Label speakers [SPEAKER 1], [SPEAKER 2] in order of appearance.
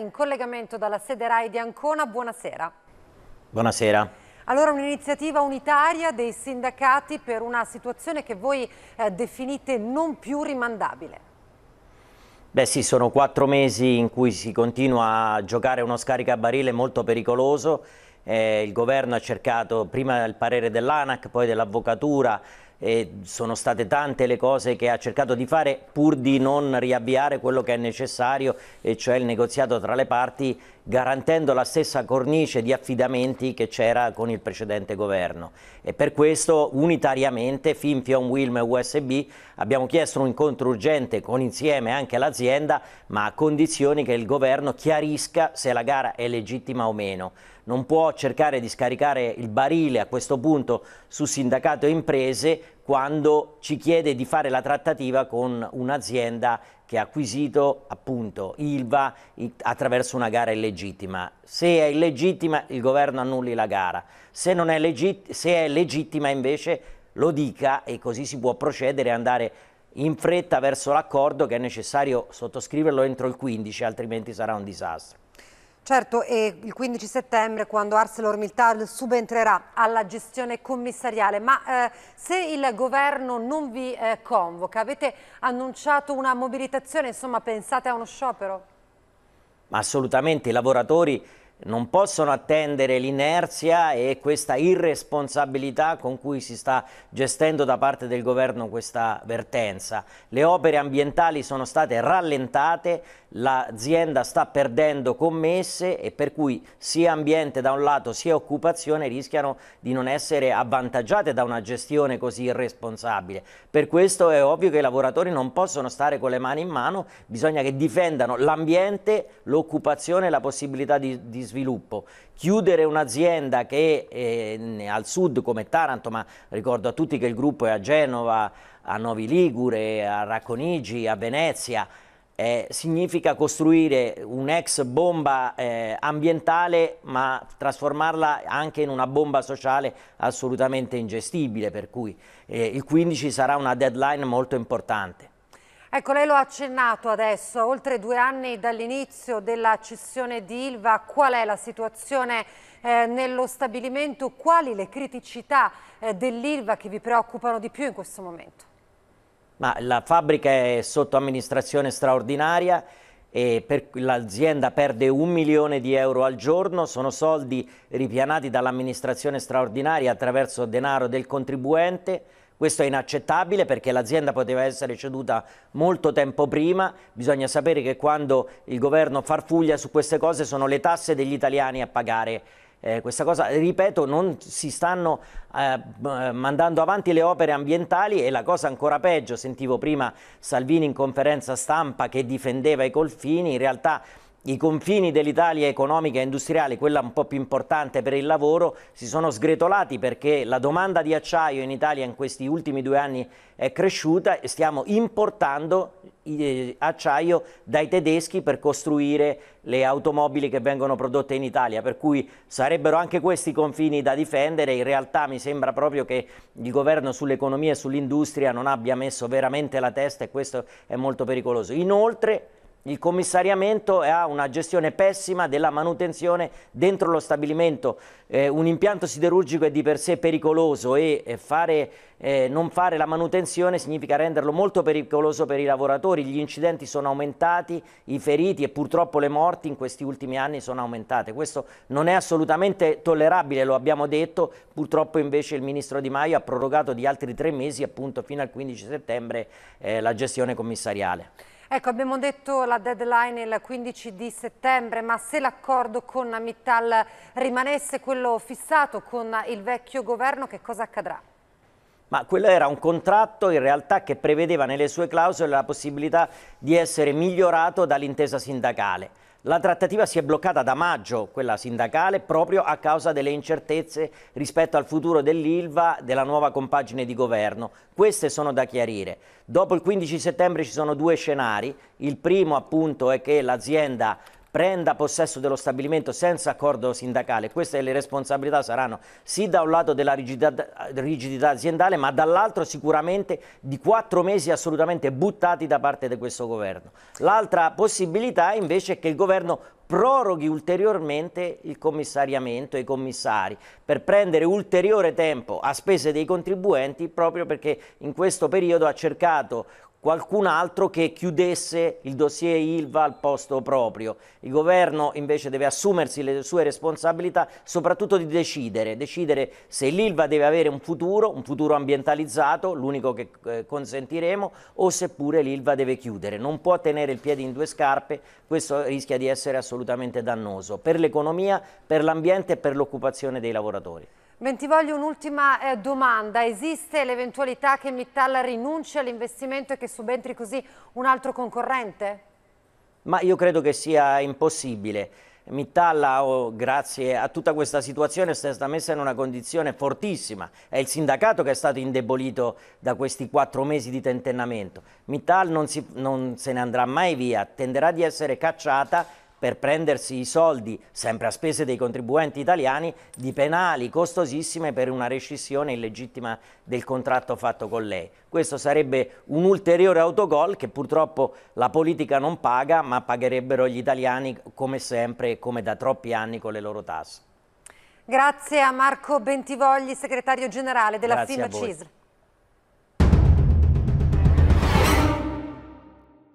[SPEAKER 1] in collegamento dalla sede RAI di Ancona. Buonasera.
[SPEAKER 2] Buonasera.
[SPEAKER 1] Allora un'iniziativa unitaria dei sindacati per una situazione che voi eh, definite non più rimandabile.
[SPEAKER 2] Beh sì, sono quattro mesi in cui si continua a giocare uno scaricabarile molto pericoloso. Eh, il governo ha cercato prima il parere dell'ANAC, poi dell'avvocatura, e sono state tante le cose che ha cercato di fare pur di non riavviare quello che è necessario e cioè il negoziato tra le parti garantendo la stessa cornice di affidamenti che c'era con il precedente governo e per questo unitariamente Finfion, Wilm e USB abbiamo chiesto un incontro urgente con insieme anche l'azienda ma a condizioni che il governo chiarisca se la gara è legittima o meno non può cercare di scaricare il barile a questo punto su sindacato e imprese quando ci chiede di fare la trattativa con un'azienda che ha acquisito appunto Ilva attraverso una gara illegittima. Se è illegittima il governo annulli la gara, se, non è, legit se è legittima invece lo dica e così si può procedere e andare in fretta verso l'accordo che è necessario sottoscriverlo entro il 15, altrimenti sarà un disastro.
[SPEAKER 1] Certo, e il 15 settembre quando ArcelorMittal subentrerà alla gestione commissariale, ma eh, se il governo non vi eh, convoca, avete annunciato una mobilitazione, insomma pensate a uno sciopero?
[SPEAKER 2] Ma assolutamente, i lavoratori non possono attendere l'inerzia e questa irresponsabilità con cui si sta gestendo da parte del governo questa vertenza. Le opere ambientali sono state rallentate, l'azienda sta perdendo commesse e per cui sia ambiente da un lato sia occupazione rischiano di non essere avvantaggiate da una gestione così irresponsabile. Per questo è ovvio che i lavoratori non possono stare con le mani in mano, bisogna che difendano l'ambiente, l'occupazione e la possibilità di, di sviluppo. Chiudere un'azienda che è eh, al sud come Taranto, ma ricordo a tutti che il gruppo è a Genova, a Novi Ligure, a Racconigi, a Venezia, eh, significa costruire un'ex bomba eh, ambientale ma trasformarla anche in una bomba sociale assolutamente ingestibile, per cui eh, il 15 sarà una deadline molto importante.
[SPEAKER 1] Ecco, lei lo ha accennato adesso, oltre due anni dall'inizio della cessione di Ilva, qual è la situazione eh, nello stabilimento, quali le criticità eh, dell'Ilva che vi preoccupano di più in questo momento?
[SPEAKER 2] Ma la fabbrica è sotto amministrazione straordinaria e l'azienda perde un milione di euro al giorno, sono soldi ripianati dall'amministrazione straordinaria attraverso denaro del contribuente, questo è inaccettabile perché l'azienda poteva essere ceduta molto tempo prima. Bisogna sapere che quando il governo farfuglia su queste cose sono le tasse degli italiani a pagare eh, questa cosa, ripeto, non si stanno eh, mandando avanti le opere ambientali e la cosa ancora peggio, sentivo prima Salvini in conferenza stampa che difendeva i confini, in realtà i confini dell'Italia economica e industriale, quella un po' più importante per il lavoro, si sono sgretolati perché la domanda di acciaio in Italia in questi ultimi due anni è cresciuta e stiamo importando eh, acciaio dai tedeschi per costruire le automobili che vengono prodotte in Italia, per cui sarebbero anche questi confini da difendere, in realtà mi sembra proprio che il governo sull'economia e sull'industria non abbia messo veramente la testa e questo è molto pericoloso. Inoltre il commissariamento ha una gestione pessima della manutenzione dentro lo stabilimento. Eh, un impianto siderurgico è di per sé pericoloso e eh, fare, eh, non fare la manutenzione significa renderlo molto pericoloso per i lavoratori. Gli incidenti sono aumentati, i feriti e purtroppo le morti in questi ultimi anni sono aumentate. Questo non è assolutamente tollerabile, lo abbiamo detto. Purtroppo invece il Ministro Di Maio ha prorogato di altri tre mesi, appunto fino al 15 settembre, eh, la gestione commissariale.
[SPEAKER 1] Ecco, abbiamo detto la deadline è il 15 di settembre, ma se l'accordo con Mittal rimanesse quello fissato con il vecchio governo, che cosa accadrà?
[SPEAKER 2] Ma quello era un contratto in realtà che prevedeva nelle sue clausole la possibilità di essere migliorato dall'intesa sindacale. La trattativa si è bloccata da maggio, quella sindacale, proprio a causa delle incertezze rispetto al futuro dell'ILVA, della nuova compagine di governo. Queste sono da chiarire. Dopo il 15 settembre ci sono due scenari. Il primo appunto è che l'azienda prenda possesso dello stabilimento senza accordo sindacale. Queste le responsabilità saranno sì da un lato della rigidità, rigidità aziendale ma dall'altro sicuramente di quattro mesi assolutamente buttati da parte di questo governo. L'altra possibilità invece è che il governo proroghi ulteriormente il commissariamento e i commissari per prendere ulteriore tempo a spese dei contribuenti proprio perché in questo periodo ha cercato qualcun altro che chiudesse il dossier ILVA al posto proprio. Il governo invece deve assumersi le sue responsabilità, soprattutto di decidere, decidere se l'ILVA deve avere un futuro, un futuro ambientalizzato, l'unico che eh, consentiremo, o seppure l'ILVA deve chiudere. Non può tenere il piede in due scarpe, questo rischia di essere assolutamente dannoso per l'economia, per l'ambiente e per l'occupazione dei lavoratori.
[SPEAKER 1] Bentivoglio, un'ultima eh, domanda. Esiste l'eventualità che Mittal rinunci all'investimento e che subentri così un altro concorrente?
[SPEAKER 2] Ma io credo che sia impossibile. Mittal, oh, grazie a tutta questa situazione, si è stata messa in una condizione fortissima. È il sindacato che è stato indebolito da questi quattro mesi di tentennamento. Mittal non, si, non se ne andrà mai via, tenderà di essere cacciata per prendersi i soldi, sempre a spese dei contribuenti italiani, di penali costosissime per una rescissione illegittima del contratto fatto con lei. Questo sarebbe un ulteriore autogol che purtroppo la politica non paga, ma pagherebbero gli italiani come sempre e come da troppi anni con le loro tasse.
[SPEAKER 1] Grazie a Marco Bentivogli, segretario generale della Grazie FIM CISL.